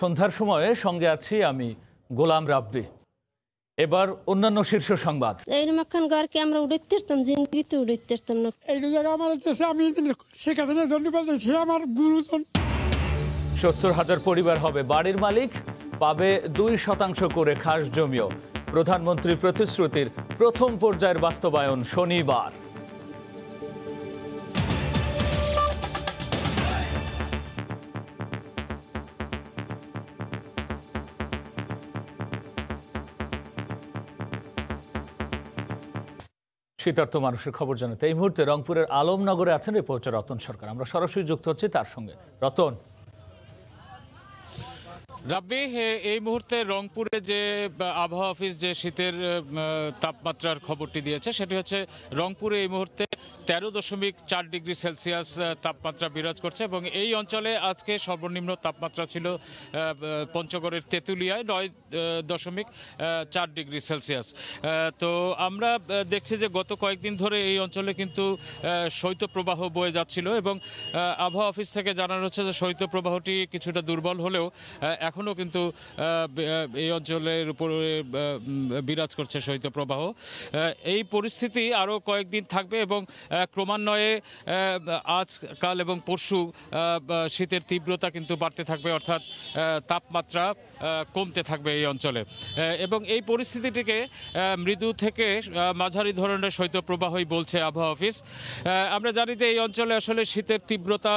সন্ধ্যার সময়ে সঙ্গে আছি আমি গোলাম রাব্বি এবার অন্যান্য শীর্ষ সংবাদ আমরা আমার দেশে আমি ধন্যবাদ আমার গুরুজন সত্তর হাজার পরিবার হবে বাড়ির মালিক পাবে দুই শতাংশ করে খাস জমিও প্রধানমন্ত্রী প্রতিশ্রুতির প্রথম পর্যায়ের বাস্তবায়ন শনিবার শীতার্থ মানুষের খবর জানাতে এই মুহূর্তে রংপুরের আলমনগরে আছেন রিপোর্টার রতন সরকার আমরা সরাসরি যুক্ত হচ্ছি তার সঙ্গে রতন রাব্বি এই মুহূর্তে রংপুরে যে আবহাওয়া অফিস যে শীতের তাপমাত্রার খবরটি দিয়েছে সেটি হচ্ছে রংপুরে এই মুহূর্তে তেরো দশমিক চার ডিগ্রি সেলসিয়াস তাপমাত্রা বিরাজ করছে এবং এই অঞ্চলে আজকে সর্বনিম্ন তাপমাত্রা ছিল পঞ্চগড়ের তেঁতুলিয়ায় নয় দশমিক চার ডিগ্রি সেলসিয়াস তো আমরা দেখছি যে গত কয়েকদিন ধরে এই অঞ্চলে কিন্তু শৈত্যপ্রবাহ বয়ে যাচ্ছিল এবং আবহাওয়া অফিস থেকে জানানো হচ্ছে যে শৈত্যপ্রবাহটি কিছুটা দুর্বল হলেও এখন এখনও কিন্তু এই অঞ্চলের উপরে বিরাজ করছে শৈত্য প্রবাহ এই পরিস্থিতি আরও কয়েকদিন থাকবে এবং ক্রমান্বয়ে আজকাল এবং পরশু শীতের তীব্রতা কিন্তু বাড়তে থাকবে অর্থাৎ তাপমাত্রা কমতে থাকবে এই অঞ্চলে এবং এই পরিস্থিতিটিকে মৃদু থেকে মাঝারি ধরনের শৈত্যপ্রবাহই বলছে আবহাওয়া অফিস আমরা জানি যে এই অঞ্চলে আসলে শীতের তীব্রতা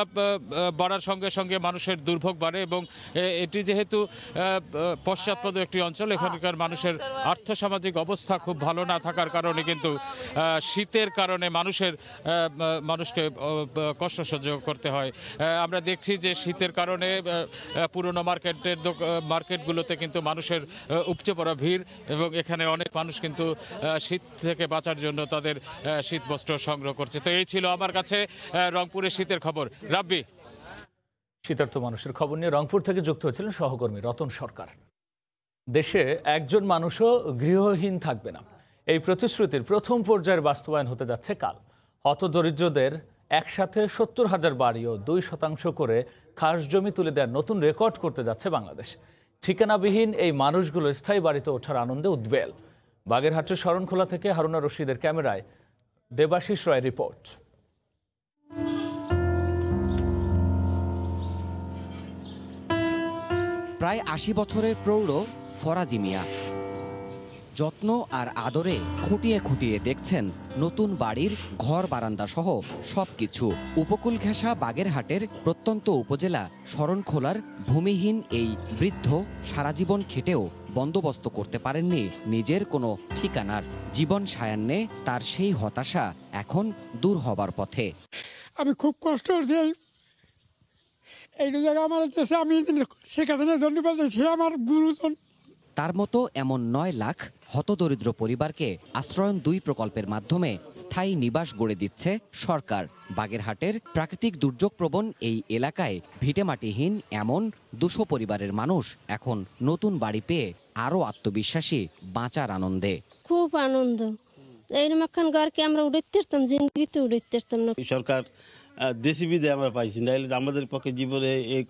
বাড়ার সঙ্গে সঙ্গে মানুষের দুর্ভোগ বাড়ে এবং এটি যেহেতু যেহেতু পশ্চাৎপদ একটি অঞ্চল এখানকার মানুষের আর্থসামাজিক অবস্থা খুব ভালো না থাকার কারণে কিন্তু শীতের কারণে মানুষের মানুষকে কষ্ট সহ্য করতে হয় আমরা দেখছি যে শীতের কারণে পুরনো মার্কেটের মার্কেটগুলোতে কিন্তু মানুষের উপচে পড়া ভিড় এবং এখানে অনেক মানুষ কিন্তু শীত থেকে বাঁচার জন্য তাদের শীত বস্ত্র সংগ্রহ করছে তো এই ছিল আমার কাছে রংপুরের শীতের খবর রাব্বি শীতার্থ মানুষের খবর নিয়ে রংপুর থেকে যুক্ত হয়েছিলেন সহকর্মী রতন সরকার দেশে একজন মানুষও গৃহহীন থাকবে না এই প্রতিশ্রুতির প্রথম পর্যায়ের বাস্তবায়ন হতে যাচ্ছে কাল হতদরিদ্রদের একসাথে সত্তর হাজার বাড়ি ও দুই শতাংশ করে খাস জমি তুলে দেওয়ার নতুন রেকর্ড করতে যাচ্ছে বাংলাদেশ ঠিকানাবিহীন এই মানুষগুলো স্থায়ী বাড়িতে ওঠার আনন্দে উদ্বেল বাগেরহাটের শরণখোলা থেকে হারুনা রশিদের ক্যামেরায় দেবাশিস রায় রিপোর্ট প্রায় আশি বছরের প্রৌঢ় ফরাজি মিয়া যত্ন আর আদরে খুঁটিয়ে খুঁটিয়ে দেখছেন নতুন বাড়ির ঘর বারান্দা সহ সব কিছু উপকূল ঘেঁষা বাগেরহাটের প্রত্যন্ত উপজেলা শরণখোলার ভূমিহীন এই বৃদ্ধ সারা জীবন খেটেও বন্দোবস্ত করতে পারেননি নিজের কোনো ঠিকানার জীবন সায়ান্নে তার সেই হতাশা এখন দূর হবার পথে আমি খুব কষ্ট এইটুকু আমার দেশে আমি শেখ হাসিনা ধন্যবাদ সে আমার গুরুজন তার মতো এমন নয় লাখ হতদরিদ্র পরিবারকে আশ্রয়ন দুই প্রকল্পের মাধ্যমে স্থায়ী নিবাস গড়ে দিচ্ছে সরকার বাগেরহাটের প্রাকৃতিক দুর্যোগ প্রবণ এই এলাকায় ভিটেমাটিহীন এমন দুশো পরিবারের মানুষ এখন নতুন বাড়ি পেয়ে আরও আত্মবিশ্বাসী বাঁচার আনন্দে খুব আনন্দ এইরকম একখান আমরা উড়াইতে জিন্দগিতে না সরকার দেশি আমরা পাইছি না আমাদের পক্ষে জীবনে এই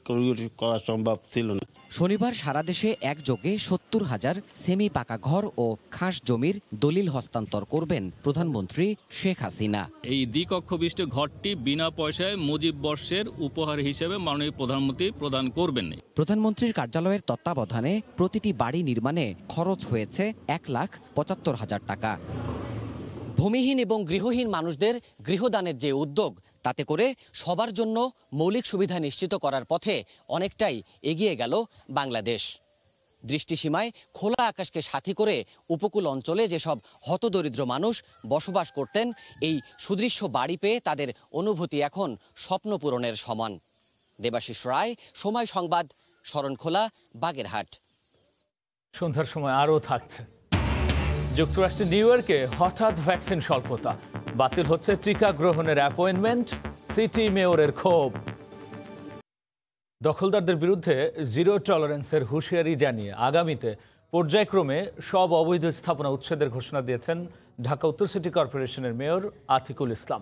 করা সম্ভব ছিল না শনিবার সারা দেশে একযোগে সত্তর হাজার সেমি পাকা ঘর ও খাস জমির দলিল হস্তান্তর করবেন প্রধানমন্ত্রী শেখ হাসিনা এই দ্বিকক্ষবিষ্ট ঘরটি বিনা পয়সায় মুজিব বর্ষের উপহার হিসেবে মাননীয় প্রধানমন্ত্রী প্রদান করবেন প্রধানমন্ত্রীর কার্যালয়ের তত্ত্বাবধানে প্রতিটি বাড়ি নির্মাণে খরচ হয়েছে এক লাখ পঁচাত্তর হাজার টাকা ভূমিহীন এবং গৃহহীন মানুষদের গৃহদানের যে উদ্যোগ তাতে করে সবার জন্য মৌলিক সুবিধা নিশ্চিত করার পথে অনেকটাই এগিয়ে গেল বাংলাদেশ দৃষ্টিসীমায় খোলা আকাশকে সাথী করে উপকূল অঞ্চলে যেসব হতদরিদ্র মানুষ বসবাস করতেন এই সুদৃশ্য বাড়ি পেয়ে তাদের অনুভূতি এখন স্বপ্ন পূরণের সমান দেবাশিস রায় সময় সংবাদ শরণখোলা বাগেরহাট সন্ধ্যার সময় আরও থাকছে যুক্তরাষ্ট্রের নিউ ইয়র্কে হঠাৎ ভ্যাকসিন স্বল্পতা বাতিল হচ্ছে টিকা গ্রহণের অ্যাপয়েন্টমেন্ট সিটি মেয়রের ক্ষোভ দখলদারদের বিরুদ্ধে জিরো টলারেন্সের হুঁশিয়ারি জানিয়ে আগামীতে পর্যায়ক্রমে সব অবৈধ স্থাপনা উচ্ছেদের ঘোষণা দিয়েছেন ঢাকা উত্তর সিটি কর্পোরেশনের মেয়র আতিকুল ইসলাম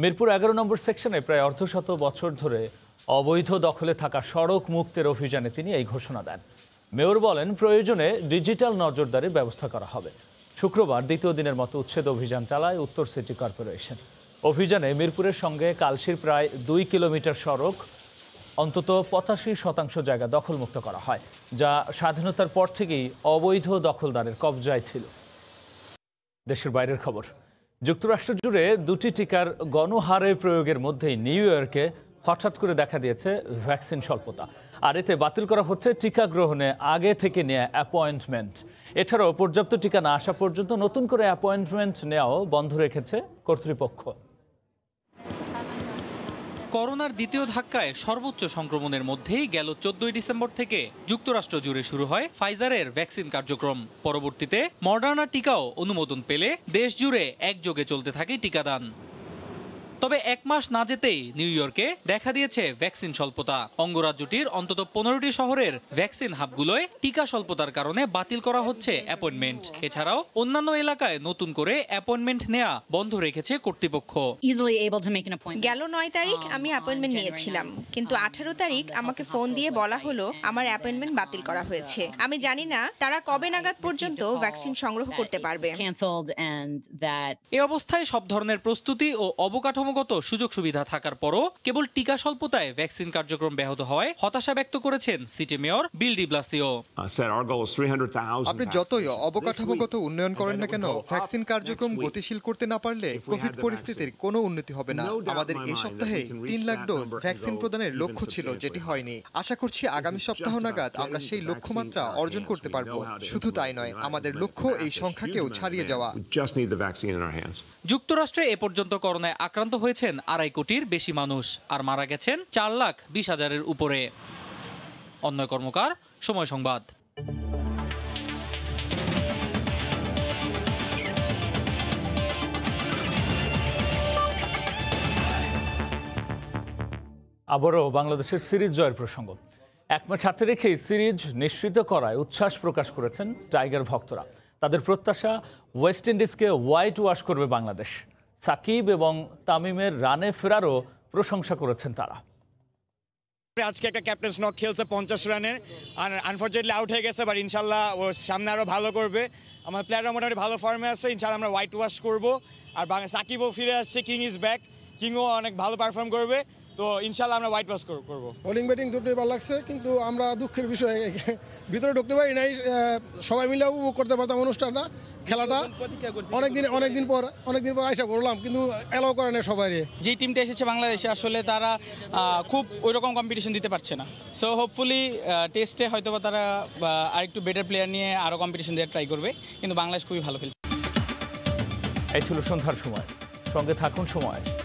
মিরপুর এগারো নম্বর সেকশনে প্রায় অর্ধশত বছর ধরে অবৈধ দখলে থাকা সড়ক মুক্তের অভিযানে তিনি এই ঘোষণা দেন মেয়র বলেন প্রয়োজনে ডিজিটাল নজরদারির ব্যবস্থা করা হবে শুক্রবার দ্বিতীয় দিনের মতো উচ্ছেদ অভিযান চালায় উত্তর সিটি কর্পোরেশন অভিযানে মিরপুরের সঙ্গে কালশির প্রায় দুই কিলোমিটার সড়ক অন্তত পঁচাশি শতাংশ জায়গা দখলমুক্ত করা হয় যা স্বাধীনতার পর থেকেই অবৈধ দখলদারের কবজায় ছিল দেশের বাইরের খবর যুক্তরাষ্ট্র জুড়ে দুটি টিকার গণহারে প্রয়োগের মধ্যেই নিউ ইয়র্কে হঠাৎ করে দেখা দিয়েছে ভ্যাকসিন স্বল্পতা আর এতে বাতিল করা হচ্ছে টিকা গ্রহণে আগে থেকে নেয়া অ্যাপয়েন্টমেন্ট এছাড়াও পর্যাপ্ত টিকা না আসা পর্যন্ত নতুন করে অ্যাপয়েন্টমেন্ট নেওয়াও বন্ধ রেখেছে কর্তৃপক্ষ করোনার দ্বিতীয় ধাক্কায় সর্বোচ্চ সংক্রমণের মধ্যেই গেল চোদ্দই ডিসেম্বর থেকে যুক্তরাষ্ট্র জুড়ে শুরু হয় ফাইজারের ভ্যাকসিন কার্যক্রম পরবর্তীতে মডার্না টিকাও অনুমোদন পেলে দেশ জুড়ে একযোগে চলতে থাকে টিকাদান তবে এক মাস না যেতেই নিউ ইয়র্কে দেখা দিয়েছে ভ্যাকসিন স্বল্পতা অঙ্গরাজ্যটির অন্তত পনেরোটি শহরের ভ্যাকসিন হাবগুলোয় টিকা স্বল্পতার কারণে বাতিল করা হচ্ছে অ্যাপয়েন্টমেন্ট এছাড়াও অন্যান্য এলাকায় নতুন করে অ্যাপয়েন্টমেন্ট নেয়া বন্ধ রেখেছে কর্তৃপক্ষ গেল নয় তারিখ আমি অ্যাপয়েন্টমেন্ট নিয়েছিলাম কিন্তু আঠারো তারিখ আমাকে ফোন দিয়ে বলা হলো আমার অ্যাপয়েন্টমেন্ট বাতিল করা হয়েছে আমি জানি না তারা কবে নাগাদ পর্যন্ত ভ্যাকসিন সংগ্রহ করতে পারবে এ অবস্থায় সব ধরনের প্রস্তুতি ও অবকাঠামো কাঠামোগত সুযোগ সুবিধা থাকার পরও কেবল টিকা স্বল্পতায় ভ্যাকসিন কার্যক্রম ব্যাহত হয় হতাশা ব্যক্ত করেছেন city mayor Bill de Blasio uh, আপনি যতই অবকাঠামোগত উন্নয়ন করেন না কেন ভ্যাকসিন কার্যক্রম গতিশীল করতে না পারলে কোভিড পরিস্থিতির কোনো উন্নতি হবে না আমাদের এই সপ্তাহে তিন লাখ ডোজ ভ্যাকসিন প্রদানের লক্ষ্য ছিল যেটি হয়নি আশা করছি আগামী সপ্তাহ নাগাদ আমরা সেই লক্ষ্যমাত্রা অর্জন করতে পারব শুধু তাই নয় আমাদের লক্ষ্য এই সংখ্যাকেও ছাড়িয়ে যাওয়া যুক্তরাষ্ট্রে এ পর্যন্ত করোনায় আক্রান্ত হয়েছেন আড়াই কোটির বেশি মানুষ আর মারা গেছেন চার লাখ বিশ হাজারের উপরে অন্যয় কর্মকার সময় সংবাদ আবারও বাংলাদেশের সিরিজ জয়ের প্রসঙ্গ এক মাস হাতে রেখেই সিরিজ নিশ্চিত করায় উচ্ছ্বাস প্রকাশ করেছেন টাইগার ভক্তরা তাদের প্রত্যাশা ওয়েস্ট ইন্ডিজকে হোয়াইট ওয়াশ করবে বাংলাদেশ সাকিব এবং তামিমের রানে ফেরারও প্রশংসা করেছেন তারা আজকে একটা ক্যাপ্টেন স্নক খেলছে পঞ্চাশ রানের আর আনফর্চুনেটলি আউট হয়ে গেছে বাট ইনশাল্লাহ ও সামনে আরও ভালো করবে আমার প্লেয়াররা মোটামুটি ভালো ফর্মে আছে ইনশাল্লাহ আমরা হোয়াইট ওয়াশ করবো আর সাকিবও ফিরে আসছে কিং ইজ ব্যাক কিংও অনেক ভালো পারফর্ম করবে তো ইনশাল্লাহ আমরা হোয়াইট ওয়াশ করবো বোলিং ব্যাটিং দুটোই ভালো লাগছে কিন্তু আমরা দুঃখের বিষয় ভিতরে ঢুকতে পারি নাই সবাই মিলে উপভোগ করতে পারতাম অনুষ্ঠানটা খেলাটা অনেকদিন অনেকদিন পর অনেকদিন পর আইসা করলাম কিন্তু অ্যালাউ করে না সবাই যে টিমটা এসেছে বাংলাদেশে আসলে তারা খুব ওই রকম কম্পিটিশন দিতে পারছে না সো হোপফুলি টেস্টে হয়তো বা তারা আরেকটু বেটার প্লেয়ার নিয়ে আরও কম্পিটিশন দেওয়ার ট্রাই করবে কিন্তু বাংলাদেশ খুবই ভালো খেলছে এই ছিল সন্ধ্যার সময় সঙ্গে থাকুন সময়